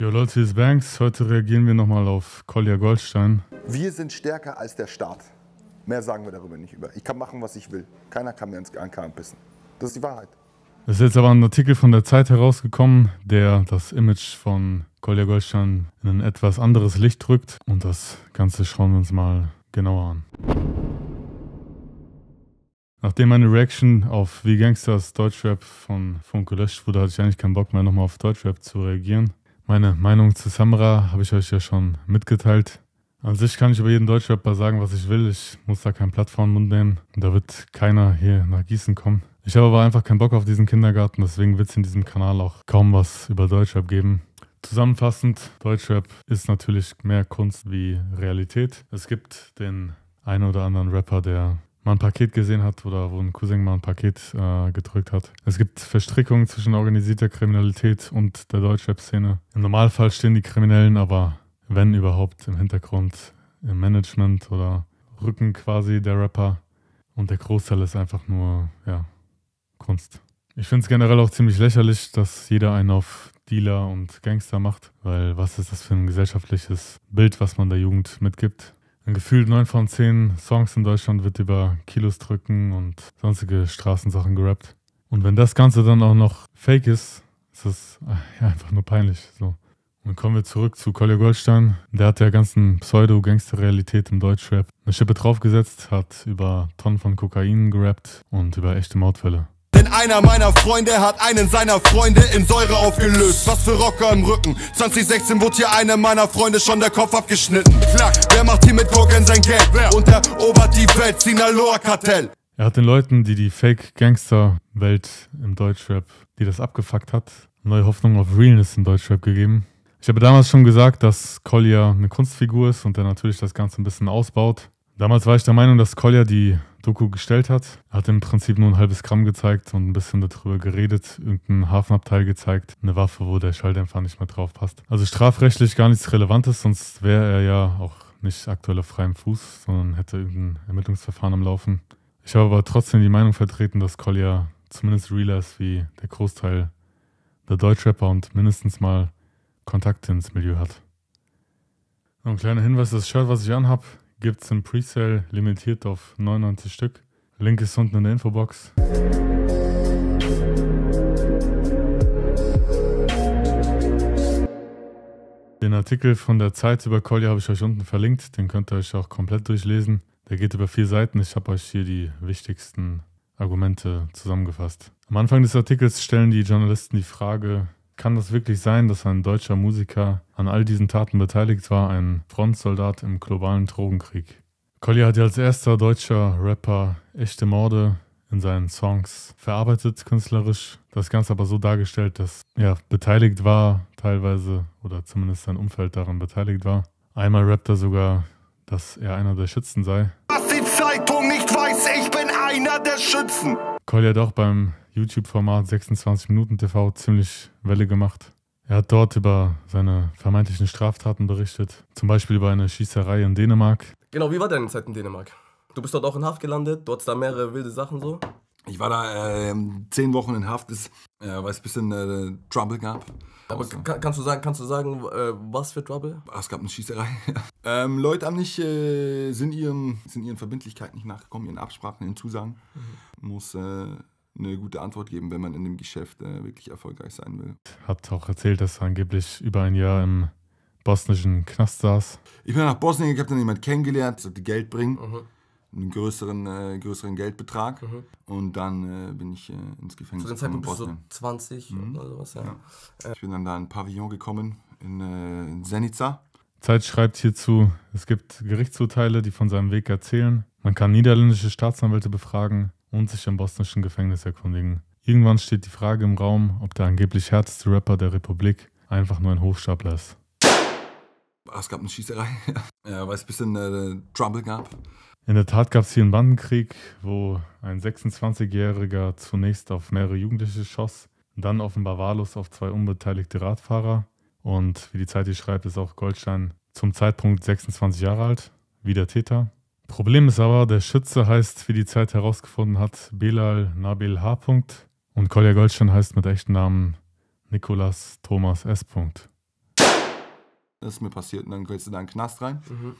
Jo Leute, hier ist Banks. Heute reagieren wir nochmal auf Kolja Goldstein. Wir sind stärker als der Staat. Mehr sagen wir darüber nicht über. Ich kann machen, was ich will. Keiner kann mir ins Ankarren pissen. Das ist die Wahrheit. Es ist jetzt aber ein Artikel von der Zeit herausgekommen, der das Image von Kolja Goldstein in ein etwas anderes Licht drückt. Und das Ganze schauen wir uns mal genauer an. Nachdem meine Reaction auf Wie Gangsters Deutschrap von Funk gelöscht wurde, hatte ich eigentlich keinen Bock mehr, nochmal auf Deutschrap zu reagieren. Meine Meinung zu Samra habe ich euch ja schon mitgeteilt. An sich kann ich über jeden Deutschrapper sagen, was ich will. Ich muss da kein Blatt vor den nehmen. Da wird keiner hier nach Gießen kommen. Ich habe aber einfach keinen Bock auf diesen Kindergarten, deswegen wird es in diesem Kanal auch kaum was über Deutschrap geben. Zusammenfassend, Deutschrap ist natürlich mehr Kunst wie Realität. Es gibt den einen oder anderen Rapper, der mal ein Paket gesehen hat oder wo ein Cousin mal ein Paket äh, gedrückt hat. Es gibt Verstrickungen zwischen organisierter Kriminalität und der Deutschrap-Szene. Im Normalfall stehen die Kriminellen aber, wenn überhaupt, im Hintergrund, im Management oder Rücken quasi der Rapper. Und der Großteil ist einfach nur, ja, Kunst. Ich finde es generell auch ziemlich lächerlich, dass jeder einen auf Dealer und Gangster macht, weil was ist das für ein gesellschaftliches Bild, was man der Jugend mitgibt? Und gefühlt neun von zehn Songs in Deutschland wird über Kilos drücken und sonstige Straßensachen gerappt. Und wenn das Ganze dann auch noch fake ist, ist das äh, ja, einfach nur peinlich. So. Und kommen wir zurück zu Collier Goldstein. Der hat der ganzen Pseudo-Gangster-Realität im Deutschrap eine Schippe draufgesetzt, hat über Tonnen von Kokain gerappt und über echte Mordfälle. Denn einer meiner Freunde hat einen seiner Freunde in Säure aufgelöst. Was für Rocker im Rücken. 2016 wurde hier einem meiner Freunde schon der Kopf abgeschnitten. Klack, wer macht hier mit Gurken sein Geld? Wer unterobert die Welt? Sinaloa-Kartell. Er hat den Leuten, die die Fake-Gangster-Welt im Deutschrap, die das abgefuckt hat, neue Hoffnung auf Realness im Deutschrap gegeben. Ich habe damals schon gesagt, dass Collier eine Kunstfigur ist und der natürlich das Ganze ein bisschen ausbaut. Damals war ich der Meinung, dass Collier die Doku gestellt hat. Er hat im Prinzip nur ein halbes Gramm gezeigt und ein bisschen darüber geredet, irgendeinen Hafenabteil gezeigt, eine Waffe, wo der Schalldämpfer nicht mehr drauf passt. Also strafrechtlich gar nichts Relevantes, sonst wäre er ja auch nicht aktuell auf freiem Fuß, sondern hätte irgendein Ermittlungsverfahren am Laufen. Ich habe aber trotzdem die Meinung vertreten, dass Collier zumindest realer ist wie der Großteil der Deutschrapper und mindestens mal Kontakte ins Milieu hat. Noch ein kleiner Hinweis, das Shirt, was ich anhab, gibt es im Presale limitiert auf 99 Stück. Link ist unten in der Infobox. Den Artikel von der Zeit über Collier habe ich euch unten verlinkt, den könnt ihr euch auch komplett durchlesen. Der geht über vier Seiten, ich habe euch hier die wichtigsten Argumente zusammengefasst. Am Anfang des Artikels stellen die Journalisten die Frage, kann das wirklich sein, dass ein deutscher Musiker an all diesen Taten beteiligt war, ein Frontsoldat im globalen Drogenkrieg? Collier hat ja als erster deutscher Rapper echte Morde in seinen Songs verarbeitet künstlerisch, das Ganze aber so dargestellt, dass er beteiligt war, teilweise, oder zumindest sein Umfeld daran beteiligt war. Einmal rappt er sogar, dass er einer der Schützen sei. Was die Zeitung nicht weiß, ich bin einer der Schützen. Collier hat auch beim YouTube-Format 26 Minuten TV ziemlich Welle gemacht. Er hat dort über seine vermeintlichen Straftaten berichtet, zum Beispiel über eine Schießerei in Dänemark. Genau, wie war deine Zeit in Dänemark? Du bist dort auch in Haft gelandet, dort da mehrere wilde Sachen so. Ich war da äh, zehn Wochen in Haft, äh, weil es ein bisschen äh, Trouble gab. Aber also. kann, kannst du sagen, kannst du sagen was für Trouble? Ah, es gab eine Schießerei. ähm, Leute haben nicht, äh, sind, ihren, sind ihren Verbindlichkeiten nicht nachgekommen, ihren Absprachen, ihren Zusagen. Mhm. Muss äh, eine gute Antwort geben, wenn man in dem Geschäft äh, wirklich erfolgreich sein will. Habt auch erzählt, dass angeblich über ein Jahr im bosnischen Knast saß. Ich bin nach Bosnien, ich habe dann jemanden kennengelernt, sollte Geld bringen, mhm. einen größeren, äh, größeren Geldbetrag mhm. und dann äh, bin ich äh, ins Gefängnis Zu dem Zeitpunkt Bosnien. So 20 mhm. oder sowas, ja. ja. Äh. Ich bin dann da in ein Pavillon gekommen, in, äh, in Zenica. Zeit schreibt hierzu, es gibt Gerichtsurteile, die von seinem Weg erzählen. Man kann niederländische Staatsanwälte befragen, und sich am bosnischen Gefängnis erkundigen. Irgendwann steht die Frage im Raum, ob der angeblich härteste Rapper der Republik einfach nur ein Hochstapler ist. Ah, es gab eine Schießerei, ja, weil es ein bisschen äh, Trouble gab. In der Tat gab es hier einen Bandenkrieg, wo ein 26-Jähriger zunächst auf mehrere Jugendliche schoss, dann offenbar wahllos auf zwei unbeteiligte Radfahrer. Und wie die Zeit hier schreibt, ist auch Goldstein zum Zeitpunkt 26 Jahre alt, wie der Täter. Problem ist aber, der Schütze heißt, wie die Zeit herausgefunden hat, Belal Nabil H. und Kolja Goldstein heißt mit echten Namen Nikolas Thomas S. Das ist mir passiert und dann gehst du da in den Knast rein. Mhm.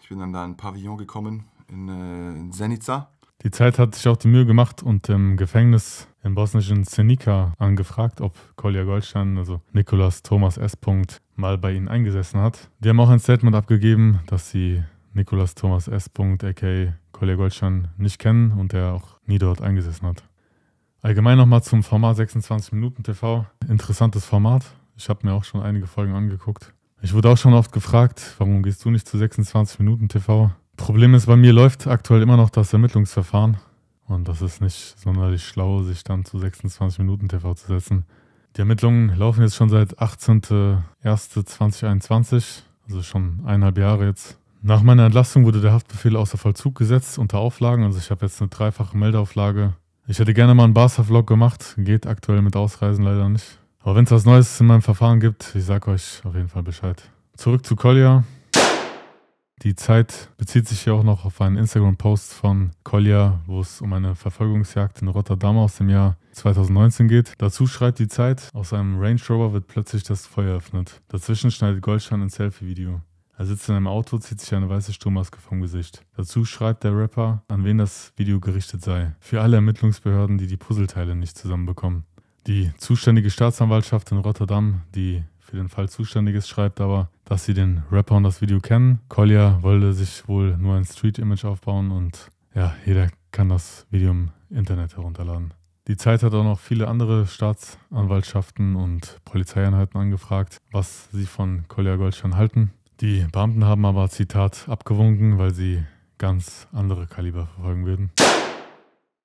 Ich bin dann da in ein Pavillon gekommen in, äh, in Zenica. Die Zeit hat sich auch die Mühe gemacht und im Gefängnis im bosnischen Zenica angefragt, ob Kolja Goldstein, also Nikolas Thomas S. mal bei ihnen eingesessen hat. Die haben auch ein Statement abgegeben, dass sie Nikolas Thomas S. a.k.a. Kolja Goldstein nicht kennen und der auch nie dort eingesessen hat. Allgemein nochmal zum Format 26 Minuten TV. Interessantes Format. Ich habe mir auch schon einige Folgen angeguckt. Ich wurde auch schon oft gefragt, warum gehst du nicht zu 26 Minuten TV? Problem ist, bei mir läuft aktuell immer noch das Ermittlungsverfahren. Und das ist nicht sonderlich schlau, sich dann zu 26 Minuten TV zu setzen. Die Ermittlungen laufen jetzt schon seit 18.01.2021, also schon eineinhalb Jahre jetzt. Nach meiner Entlassung wurde der Haftbefehl außer Vollzug gesetzt unter Auflagen. Also ich habe jetzt eine dreifache Meldeauflage. Ich hätte gerne mal einen Barca-Vlog gemacht. Geht aktuell mit Ausreisen leider nicht. Aber wenn es was Neues in meinem Verfahren gibt, ich sage euch auf jeden Fall Bescheid. Zurück zu Kolja. Die Zeit bezieht sich hier auch noch auf einen Instagram-Post von Kolja, wo es um eine Verfolgungsjagd in Rotterdam aus dem Jahr 2019 geht. Dazu schreibt die Zeit, aus einem Range Rover wird plötzlich das Feuer eröffnet. Dazwischen schneidet Goldstein ein Selfie-Video. Er sitzt in einem Auto, zieht sich eine weiße Sturmmaske vom Gesicht. Dazu schreibt der Rapper, an wen das Video gerichtet sei. Für alle Ermittlungsbehörden, die die Puzzleteile nicht zusammenbekommen. Die zuständige Staatsanwaltschaft in Rotterdam, die für den Fall zuständig ist, schreibt aber, dass sie den Rapper und das Video kennen. Collier wollte sich wohl nur ein Street-Image aufbauen und ja, jeder kann das Video im Internet herunterladen. Die Zeit hat auch noch viele andere Staatsanwaltschaften und Polizeieinheiten angefragt, was sie von Collier Goldstein halten. Die Beamten haben aber, Zitat, abgewunken, weil sie ganz andere Kaliber verfolgen würden.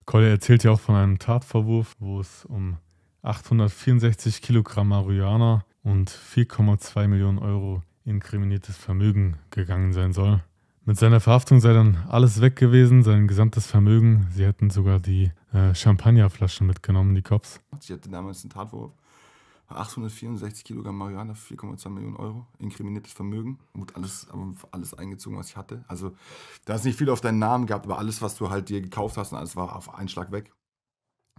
Kolle erzählt ja auch von einem Tatverwurf, wo es um 864 Kilogramm Marihuana und 4,2 Millionen Euro inkriminiertes Vermögen gegangen sein soll. Mit seiner Verhaftung sei dann alles weg gewesen, sein gesamtes Vermögen. Sie hätten sogar die äh, Champagnerflaschen mitgenommen, die Cops. Sie hatte damals einen Tatwurf 864 Kilogramm Marihuana, 4,2 Millionen Euro, inkriminiertes Vermögen. Gut, alles, alles eingezogen, was ich hatte. Also, da ist nicht viel auf deinen Namen gab, aber alles, was du halt dir gekauft hast, und alles war auf einen Schlag weg.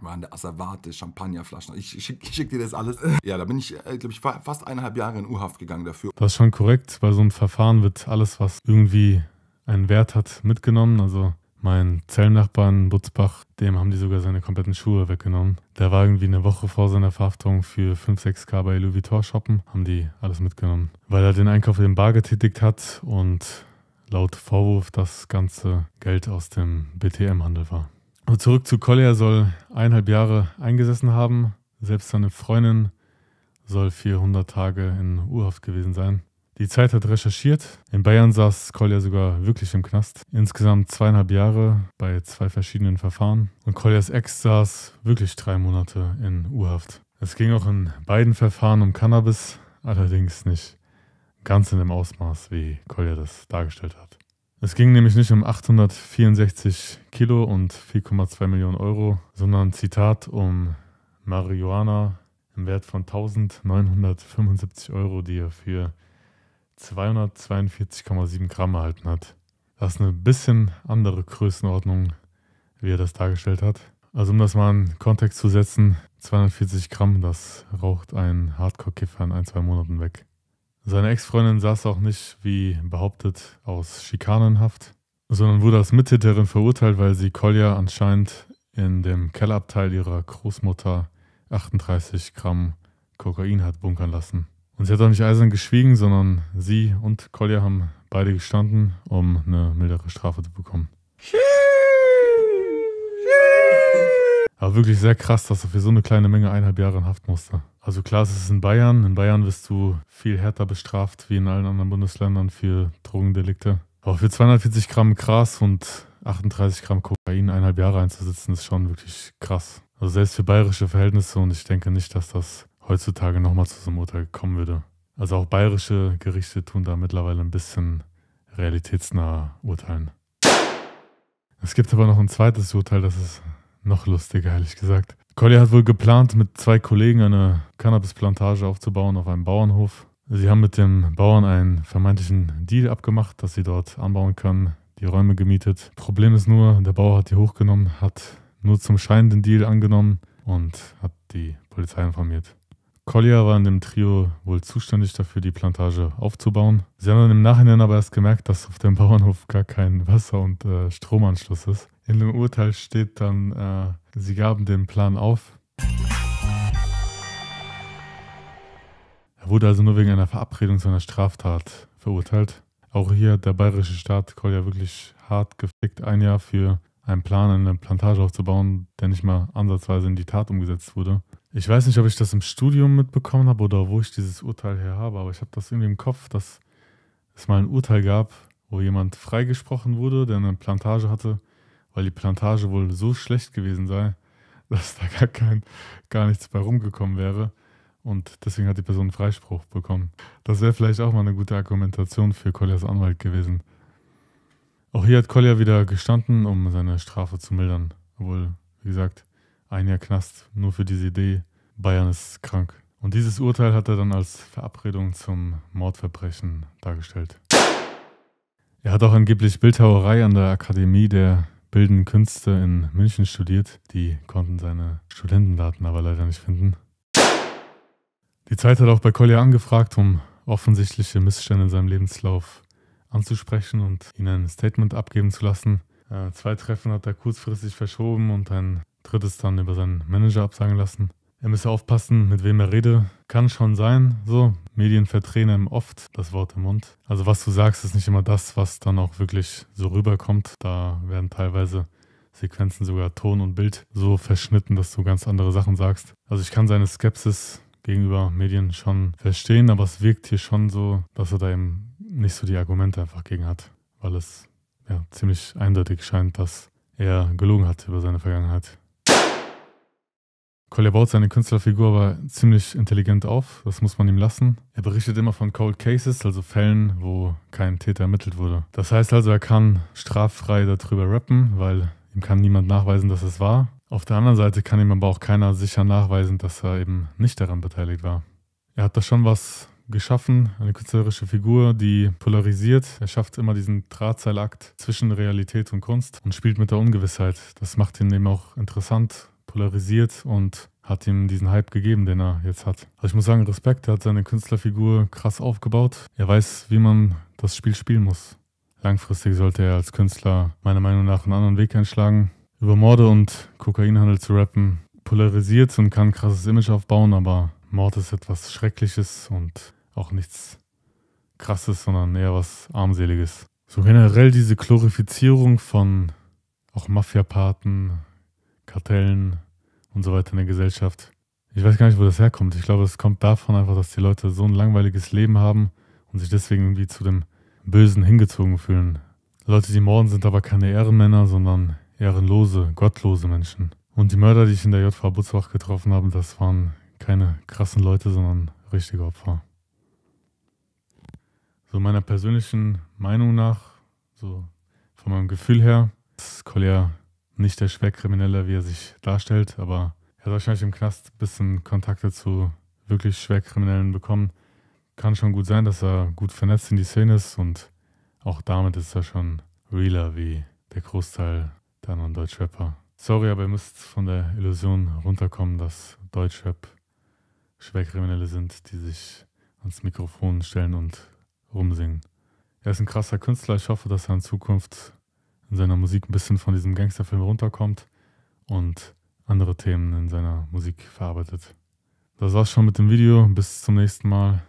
Waren der Asservate, Champagnerflaschen. Ich, ich schicke schick dir das alles. Ja, da bin ich, äh, glaube ich, fast eineinhalb Jahre in U-Haft gegangen dafür. Das ist schon korrekt. Bei so einem Verfahren wird alles, was irgendwie einen Wert hat, mitgenommen. Also mein Zellnachbarn Butzbach, dem haben die sogar seine kompletten Schuhe weggenommen. Der war irgendwie eine Woche vor seiner Verhaftung für 5, 6k bei Louis Vuitton shoppen, haben die alles mitgenommen. Weil er den Einkauf in den Bar getätigt hat und laut Vorwurf das ganze Geld aus dem BTM-Handel war. Und zurück zu Collier soll eineinhalb Jahre eingesessen haben. Selbst seine Freundin soll 400 Tage in Urhaft gewesen sein. Die Zeit hat recherchiert. In Bayern saß Kolja sogar wirklich im Knast. Insgesamt zweieinhalb Jahre bei zwei verschiedenen Verfahren. Und Koljas Ex saß wirklich drei Monate in u Es ging auch in beiden Verfahren um Cannabis, allerdings nicht ganz in dem Ausmaß, wie Kolja das dargestellt hat. Es ging nämlich nicht um 864 Kilo und 4,2 Millionen Euro, sondern Zitat um Marihuana im Wert von 1975 Euro, die er für 242,7 Gramm erhalten hat. Das ist eine bisschen andere Größenordnung, wie er das dargestellt hat. Also um das mal in Kontext zu setzen, 240 Gramm, das raucht ein Hardcore-Kiffer in ein, zwei Monaten weg. Seine Ex-Freundin saß auch nicht, wie behauptet, aus Schikanenhaft, sondern wurde als Mittäterin verurteilt, weil sie Kolja anscheinend in dem Kellerabteil ihrer Großmutter 38 Gramm Kokain hat bunkern lassen. Und sie hat auch nicht eisern geschwiegen, sondern sie und Kolja haben beide gestanden, um eine mildere Strafe zu bekommen. Aber wirklich sehr krass, dass er für so eine kleine Menge eineinhalb Jahre in Haft musste. Also klar, es ist in Bayern. In Bayern wirst du viel härter bestraft wie in allen anderen Bundesländern für Drogendelikte. Aber für 240 Gramm Gras und 38 Gramm Kokain eineinhalb Jahre einzusitzen, ist schon wirklich krass. Also selbst für bayerische Verhältnisse und ich denke nicht, dass das heutzutage nochmal zu so einem Urteil kommen würde. Also auch bayerische Gerichte tun da mittlerweile ein bisschen realitätsnah urteilen. Es gibt aber noch ein zweites Urteil, das ist noch lustiger, ehrlich gesagt. Collier hat wohl geplant, mit zwei Kollegen eine Cannabis-Plantage aufzubauen auf einem Bauernhof. Sie haben mit dem Bauern einen vermeintlichen Deal abgemacht, dass sie dort anbauen können, die Räume gemietet. Problem ist nur, der Bauer hat die hochgenommen, hat nur zum Schein den Deal angenommen und hat die Polizei informiert. Collier war in dem Trio wohl zuständig dafür, die Plantage aufzubauen. Sie haben dann im Nachhinein aber erst gemerkt, dass auf dem Bauernhof gar kein Wasser- und äh, Stromanschluss ist. In dem Urteil steht dann, äh, sie gaben den Plan auf. Er wurde also nur wegen einer Verabredung zu einer Straftat verurteilt. Auch hier hat der bayerische Staat Collier wirklich hart gefickt, ein Jahr für einen Plan, eine Plantage aufzubauen, der nicht mal ansatzweise in die Tat umgesetzt wurde. Ich weiß nicht, ob ich das im Studium mitbekommen habe oder wo ich dieses Urteil her habe, aber ich habe das irgendwie im Kopf, dass es mal ein Urteil gab, wo jemand freigesprochen wurde, der eine Plantage hatte, weil die Plantage wohl so schlecht gewesen sei, dass da gar, kein, gar nichts bei rumgekommen wäre. Und deswegen hat die Person Freispruch bekommen. Das wäre vielleicht auch mal eine gute Argumentation für Colliers Anwalt gewesen. Auch hier hat Collier wieder gestanden, um seine Strafe zu mildern. Obwohl, wie gesagt, ein Jahr Knast nur für diese Idee, Bayern ist krank. Und dieses Urteil hat er dann als Verabredung zum Mordverbrechen dargestellt. Er hat auch angeblich Bildhauerei an der Akademie der Bildenden Künste in München studiert. Die konnten seine Studentendaten aber leider nicht finden. Die Zeit hat auch bei Collier angefragt, um offensichtliche Missstände in seinem Lebenslauf anzusprechen und ihnen ein Statement abgeben zu lassen. Äh, zwei Treffen hat er kurzfristig verschoben und ein Drittes dann über seinen Manager absagen lassen. Er müsse aufpassen, mit wem er rede. Kann schon sein, so. Medien verdrehen ihm oft das Wort im Mund. Also was du sagst, ist nicht immer das, was dann auch wirklich so rüberkommt. Da werden teilweise Sequenzen sogar Ton und Bild so verschnitten, dass du ganz andere Sachen sagst. Also ich kann seine Skepsis gegenüber Medien schon verstehen, aber es wirkt hier schon so, dass er da eben nicht so die Argumente einfach gegen hat, weil es ja ziemlich eindeutig scheint, dass er gelogen hat über seine Vergangenheit. Cole baut seine Künstlerfigur aber ziemlich intelligent auf, das muss man ihm lassen. Er berichtet immer von Cold Cases, also Fällen, wo kein Täter ermittelt wurde. Das heißt also, er kann straffrei darüber rappen, weil ihm kann niemand nachweisen, dass es war. Auf der anderen Seite kann ihm aber auch keiner sicher nachweisen, dass er eben nicht daran beteiligt war. Er hat da schon was geschaffen, eine künstlerische Figur, die polarisiert. Er schafft immer diesen Drahtseilakt zwischen Realität und Kunst und spielt mit der Ungewissheit. Das macht ihn eben auch interessant polarisiert und hat ihm diesen Hype gegeben, den er jetzt hat. Also ich muss sagen, Respekt, er hat seine Künstlerfigur krass aufgebaut. Er weiß, wie man das Spiel spielen muss. Langfristig sollte er als Künstler meiner Meinung nach einen anderen Weg einschlagen. Über Morde und Kokainhandel zu rappen, polarisiert und kann ein krasses Image aufbauen, aber Mord ist etwas Schreckliches und auch nichts Krasses, sondern eher was Armseliges. So generell diese Glorifizierung von auch Mafiapaten, Kartellen und so weiter in der Gesellschaft. Ich weiß gar nicht, wo das herkommt. Ich glaube, es kommt davon einfach, dass die Leute so ein langweiliges Leben haben und sich deswegen irgendwie zu dem Bösen hingezogen fühlen. Leute, die morden, sind aber keine Ehrenmänner, sondern ehrenlose, gottlose Menschen. Und die Mörder, die ich in der JV Butzbach getroffen habe, das waren keine krassen Leute, sondern richtige Opfer. So meiner persönlichen Meinung nach, so von meinem Gefühl her, ist Collier nicht der Schwerkriminelle, wie er sich darstellt, aber er hat wahrscheinlich im Knast ein bisschen Kontakte zu wirklich Schwerkriminellen bekommen. Kann schon gut sein, dass er gut vernetzt in die Szene ist und auch damit ist er schon realer wie der Großteil der anderen Deutschrapper. Sorry, aber ihr müsst von der Illusion runterkommen, dass Deutschrap Schwerkriminelle sind, die sich ans Mikrofon stellen und rumsingen. Er ist ein krasser Künstler. Ich hoffe, dass er in Zukunft in seiner Musik ein bisschen von diesem Gangsterfilm runterkommt und andere Themen in seiner Musik verarbeitet. Das war's schon mit dem Video. Bis zum nächsten Mal.